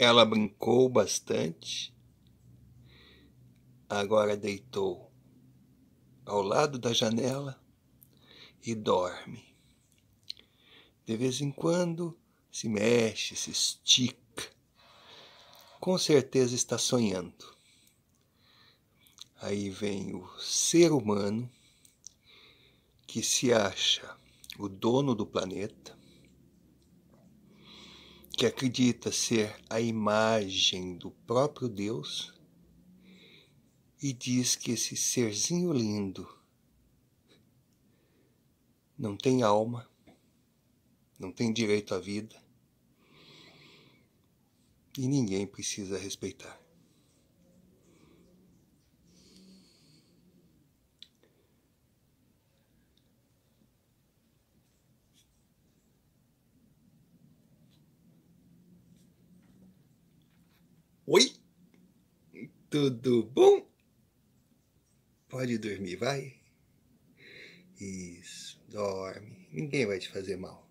Ela brincou bastante, agora deitou ao lado da janela e dorme. De vez em quando se mexe, se estica. Com certeza está sonhando. Aí vem o ser humano que se acha o dono do planeta, que acredita ser a imagem do próprio Deus e diz que esse serzinho lindo não tem alma, não tem direito à vida e ninguém precisa respeitar. Tudo bom? Pode dormir, vai? Isso, dorme. Ninguém vai te fazer mal.